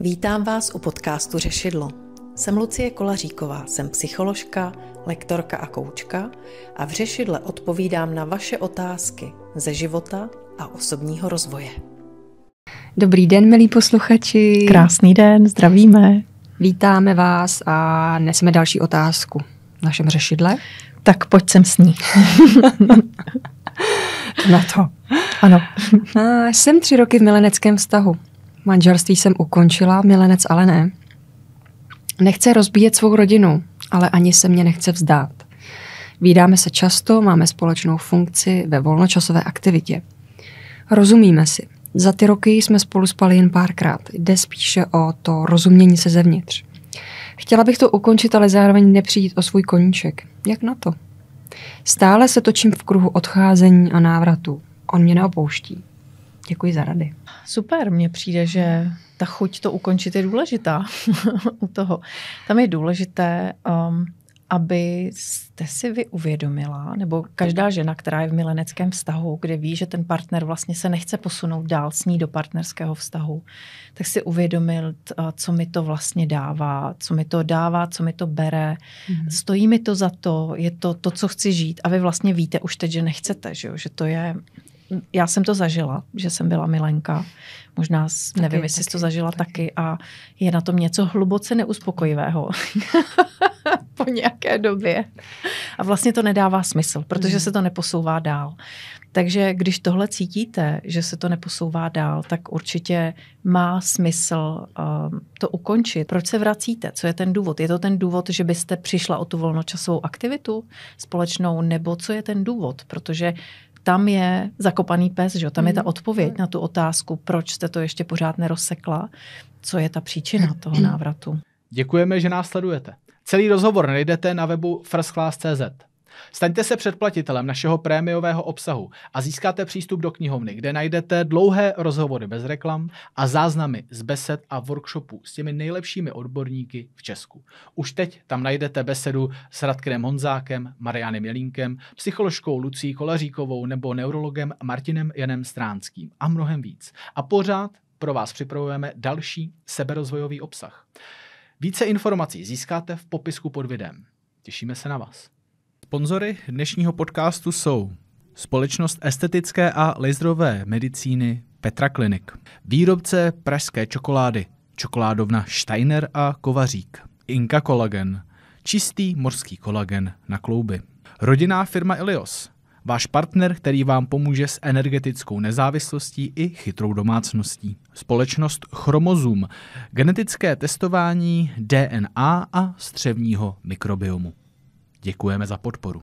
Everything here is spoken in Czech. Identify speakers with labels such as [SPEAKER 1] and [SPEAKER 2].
[SPEAKER 1] Vítám vás u podcastu Řešidlo. Jsem Lucie Kolaříková, jsem psycholožka, lektorka a koučka a v Řešidle odpovídám na vaše otázky ze
[SPEAKER 2] života a osobního rozvoje. Dobrý den, milí posluchači. Krásný den, zdravíme. Vítáme vás a neseme další otázku v našem řešidle. Tak pojď sem s ní. na to. Ano. A jsem tři roky v mileneckém vztahu. Manželství jsem ukončila, milenec ale ne. Nechce rozbíjet svou rodinu, ale ani se mě nechce vzdát. Vídáme se často, máme společnou funkci ve volnočasové aktivitě. Rozumíme si. Za ty roky jsme spolu spali jen párkrát. Jde spíše o to rozumění se zevnitř. Chtěla bych to ukončit, ale zároveň nepřijít o svůj koníček. Jak na to? Stále se točím v kruhu odcházení a návratu. On mě neopouští. Děkuji za rady.
[SPEAKER 1] Super, mně přijde, že ta chuť to ukončit je důležitá u toho. Tam je důležité, um, aby jste si vy uvědomila, nebo každá žena, která je v mileneckém vztahu, kde ví, že ten partner vlastně se nechce posunout dál s ní do partnerského vztahu, tak si uvědomil, co mi to vlastně dává, co mi to dává, co mi to bere, mm-hmm. stojí mi to za to, je to to, co chci žít a vy vlastně víte už teď, že nechcete, že, jo? že to je já jsem to zažila, že jsem byla milenka. Možná taky, nevím, jestli jsi to zažila taky. taky. A je na tom něco hluboce neuspokojivého po nějaké době. A vlastně to nedává smysl, protože mm. se to neposouvá dál. Takže když tohle cítíte, že se to neposouvá dál, tak určitě má smysl uh, to ukončit. Proč se vracíte? Co je ten důvod? Je to ten důvod, že byste přišla o tu volnočasovou aktivitu společnou, nebo co je ten důvod? Protože tam je zakopaný pes, že jo? tam mm. je ta mm, odpověď na tu otázku, proč jste to ještě pořád nerozsekla, co je ta příčina toho návratu.
[SPEAKER 3] Děkujeme, že nás sledujete. Celý rozhovor najdete na webu firstclass.cz. Staňte se předplatitelem našeho prémiového obsahu a získáte přístup do knihovny, kde najdete dlouhé rozhovory bez reklam a záznamy z besed a workshopů s těmi nejlepšími odborníky v Česku. Už teď tam najdete besedu s Radkem Honzákem, Marianem Jelínkem, psycholožkou Lucí Kolaříkovou nebo neurologem Martinem Janem Stránským a mnohem víc. A pořád pro vás připravujeme další seberozvojový obsah. Více informací získáte v popisku pod videem. Těšíme se na vás. Sponzory dnešního podcastu jsou společnost estetické a laserové medicíny Petra Klinik, výrobce pražské čokolády, čokoládovna Steiner a Kovařík, Inka Kolagen, čistý morský kolagen na klouby, rodinná firma Ilios, váš partner, který vám pomůže s energetickou nezávislostí i chytrou domácností. Společnost Chromozum, genetické testování DNA a střevního mikrobiomu. Děkujeme za podporu.